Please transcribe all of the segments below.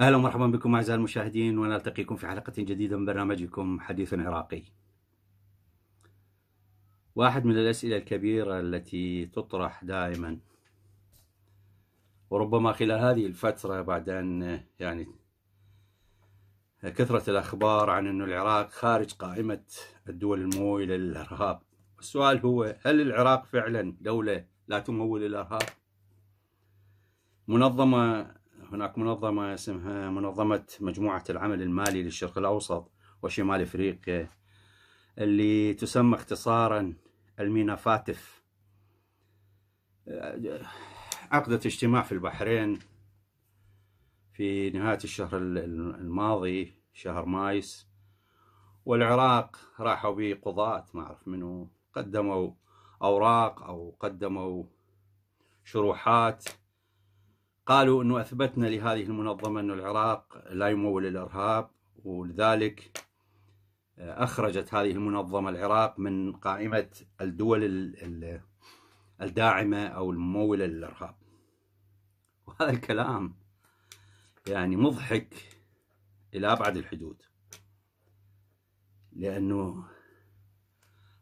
اهلا ومرحبا بكم اعزائي المشاهدين ونلتقيكم في حلقه جديده من برنامجكم حديث عراقي. واحد من الاسئله الكبيره التي تطرح دائما وربما خلال هذه الفترة بعد أن يعني كثرة الأخبار عن أن العراق خارج قائمة الدول الممولة للإرهاب السؤال هو هل العراق فعلا دولة لا تمول الإرهاب؟ منظمة هناك منظمة اسمها منظمة مجموعة العمل المالي للشرق الأوسط وشمال إفريقيا اللي تسمى اختصارا المينافاتف عقدت اجتماع في البحرين في نهاية الشهر الماضي شهر مايس والعراق راحوا به قضاة ما أعرف منو قدموا أوراق أو قدموا شروحات قالوا أنه أثبتنا لهذه المنظمة أن العراق لا يمول الإرهاب ولذلك آه، أخرجت هذه المنظمة العراق من قائمة الدول الداعمة أو الممولة للإرهاب وهذا الكلام يعني مضحك إلى أبعد الحدود لأنه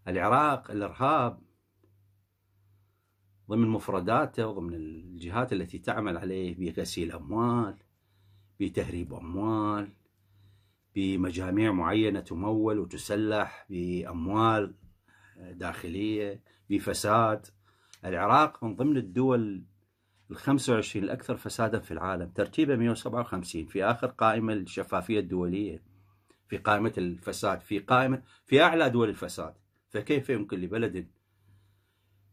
العراق الإرهاب ضمن مفرداته وضمن الجهات التي تعمل عليه بغسيل أموال بتهريب أموال بمجاميع معينة تمول وتسلح بأموال داخلية بفساد العراق من ضمن الدول ال 25 الأكثر فسادا في العالم ترتيبه 157 في آخر قائمة الشفافية الدولية في قائمة الفساد في قائمة في أعلى دول الفساد فكيف يمكن لبلد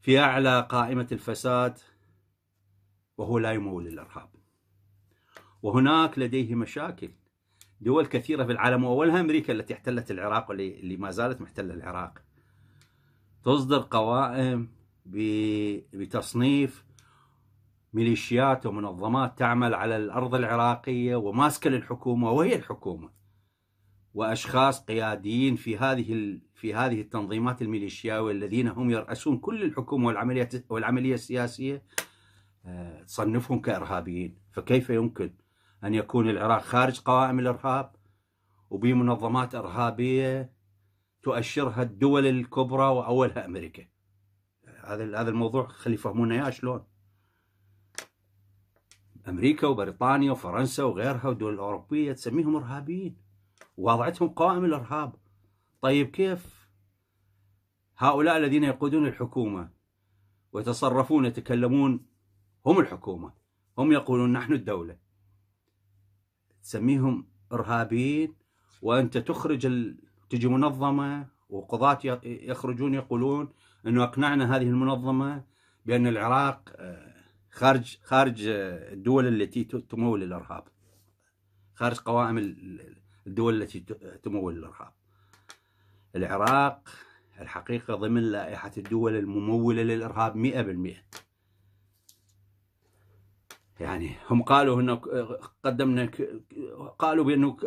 في أعلى قائمة الفساد وهو لا يمول الإرهاب وهناك لديه مشاكل دول كثيرة في العالم وأولها أمريكا التي احتلت العراق واللي ما زالت محتلة العراق تصدر قوائم بتصنيف ميليشيات ومنظمات تعمل على الأرض العراقية وماسكة للحكومة وهي الحكومة وأشخاص قياديين في هذه في هذه التنظيمات الميليشياوية الذين هم يرأسون كل الحكومة والعملية والعملية السياسية آه، تصنفهم كإرهابيين فكيف يمكن أن يكون العراق خارج قوائم الإرهاب وبمنظمات إرهابية تؤشرها الدول الكبرى وأولها أمريكا هذا هذا الموضوع خلي يفهمونا اياه شلون امريكا وبريطانيا وفرنسا وغيرها والدول الاوروبيه تسميهم ارهابيين ووضعتهم قوائم الارهاب طيب كيف هؤلاء الذين يقودون الحكومه ويتصرفون يتكلمون هم الحكومه هم يقولون نحن الدوله تسميهم ارهابيين وانت تخرج تجي منظمه وقضاة يخرجون يقولون انه اقنعنا هذه المنظمه بان العراق آه، خارج خارج الدول التي تمول الارهاب خارج قوائم الدول التي تمول الارهاب العراق الحقيقه ضمن لائحه الدول المموله للارهاب 100% يعني هم قالوا انه قدمنا قالوا بانه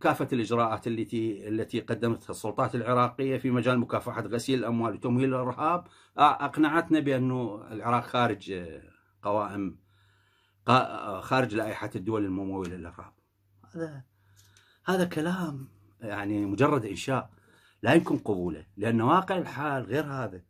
كافه الاجراءات التي التي قدمتها السلطات العراقيه في مجال مكافحه غسيل الاموال وتمويل الارهاب آه، اقنعتنا بانه العراق خارج آه، قوائم آه، خارج لائحه الدول المموله للارهاب هذا هذا كلام يعني مجرد انشاء لا يمكن قبوله لان واقع الحال غير هذا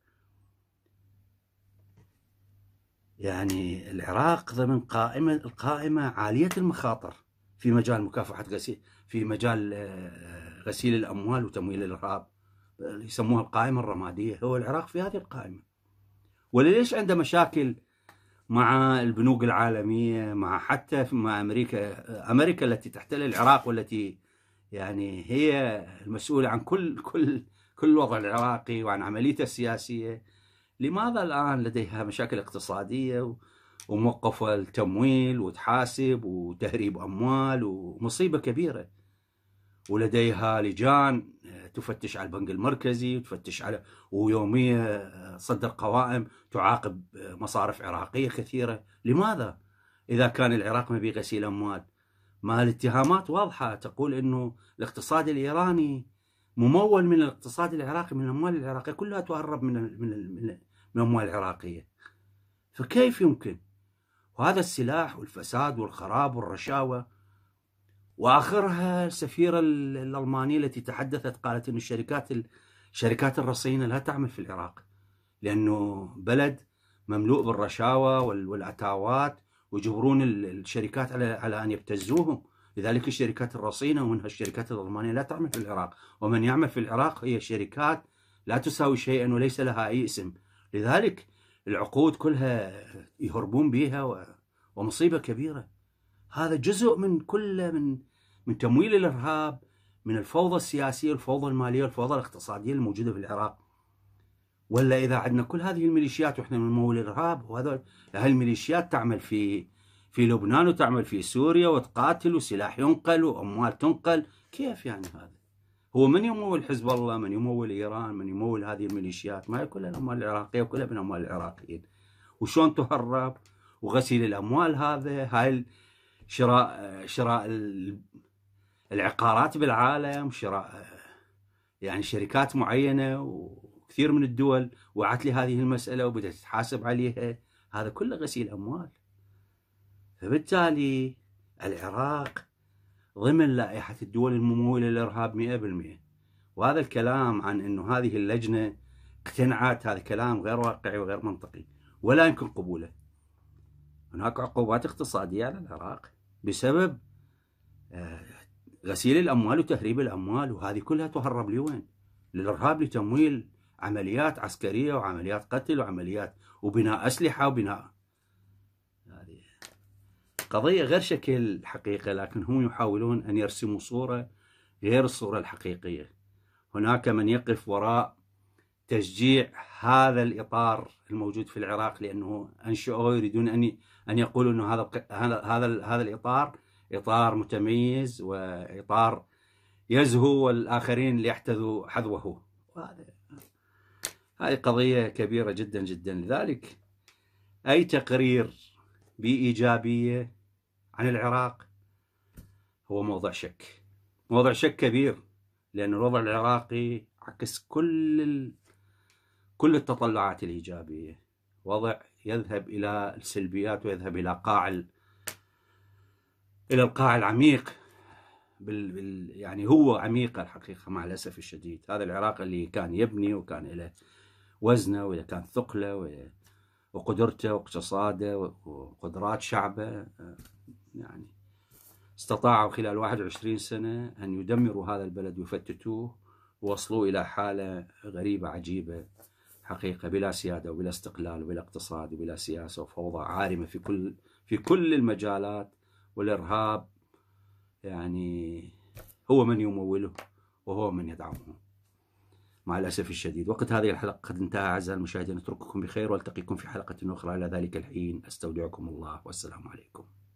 يعني العراق ضمن قائمة القائمة عالية المخاطر في مجال مكافحة غسيل في مجال آه، آه، غسيل الأموال وتمويل الإرهاب يسموها القائمة الرمادية هو العراق في هذه القائمة وليش عنده مشاكل مع البنوك العالمية مع حتى مع أمريكا أمريكا التي تحتل العراق والتي يعني هي المسؤولة عن كل كل كل الوضع العراقي وعن عمليته السياسية لماذا الآن لديها مشاكل اقتصادية وموقفة التمويل وتحاسب وتهريب أموال ومصيبة كبيرة ولديها لجان آه، تفتش على البنك المركزي وتفتش على ويومية آه، صدر قوائم تعاقب آه، مصارف عراقية كثيرة لماذا؟ إذا كان العراق ما بيه غسيل أموال ما الاتهامات واضحة تقول أنه الاقتصاد الإيراني ممول من الاقتصاد العراقي من الأموال العراقية كلها تهرب من من من أموال العراقية فكيف يمكن وهذا السلاح والفساد والخراب والرشاوة وآخرها السفيرة الألمانية التي تحدثت قالت أن الشركات الشركات الرصينة لا تعمل في العراق لأنه بلد مملوء بالرشاوى والعتاوات ويجبرون الشركات على على ان يبتزوهم لذلك الشركات الرصينه ومنها الشركات الالمانيه لا تعمل في العراق ومن يعمل في العراق هي شركات لا تساوي شيئا وليس لها اي اسم لذلك العقود كلها يهربون بها ومصيبة كبيرة هذا جزء من كل من من تمويل الإرهاب من الفوضى السياسية الفوضى المالية الفوضى الاقتصادية الموجودة في العراق ولا إذا عندنا كل هذه الميليشيات وإحنا نمول الإرهاب وهذول هاي الميليشيات تعمل في في لبنان وتعمل في سوريا وتقاتل وسلاح ينقل وأموال تنقل كيف يعني هذا هو من يمول حزب الله من يمول ايران من يمول هذه الميليشيات ما هي كلها الاموال العراقيه وكلها من اموال العراقيين وشلون تهرب وغسيل الاموال هذا هاي شراء شراء العقارات بالعالم شراء يعني شركات معينه وكثير من الدول وعت لي هذه المساله وبدات تحاسب عليها هذا كله غسيل اموال فبالتالي العراق ضمن لائحة الدول الممولة للإرهاب 100% وهذا الكلام عن أنه هذه اللجنة اقتنعت هذا كلام غير واقعي وغير منطقي ولا يمكن قبوله هناك عقوبات اقتصادية على العراق بسبب آه، غسيل الأموال وتهريب الأموال وهذه كلها تهرب لوين للإرهاب لتمويل عمليات عسكرية وعمليات قتل وعمليات وبناء أسلحة وبناء قضية غير شكل حقيقه لكن هم يحاولون أن يرسموا صورة غير الصورة الحقيقية هناك من يقف وراء تشجيع هذا الإطار الموجود في العراق لأنه انشؤوا يريدون أن أن يقولوا أن هذا هذا هذا الإطار إطار متميز وإطار يزهو والآخرين ليحتذوا حذوه وهذا هذه قضية كبيرة جدا جدا لذلك أي تقرير بإيجابية عن العراق هو موضع شك موضع شك كبير لأن الوضع العراقي عكس كل ال... كل التطلعات الإيجابية وضع يذهب إلى السلبيات ويذهب إلى قاع ال... إلى القاع العميق بال... بال... يعني هو عميق الحقيقة مع الأسف الشديد هذا العراق اللي كان يبني وكان له وزنه وإذا كان ثقله وقدرته واقتصاده وقدرات شعبه آه. يعني استطاعوا خلال 21 سنة أن يدمروا هذا البلد ويفتتوه ووصلوا إلى حالة غريبة عجيبة حقيقة بلا سيادة وبلا استقلال وبلا اقتصاد وبلا سياسة وفوضى عارمة في كل في كل المجالات والإرهاب يعني هو من يموله وهو من يدعمه مع الأسف الشديد وقت هذه الحلقة قد انتهى أعزائي المشاهدين أترككم بخير وألتقيكم في حلقة أخرى إلى ذلك الحين أستودعكم الله والسلام عليكم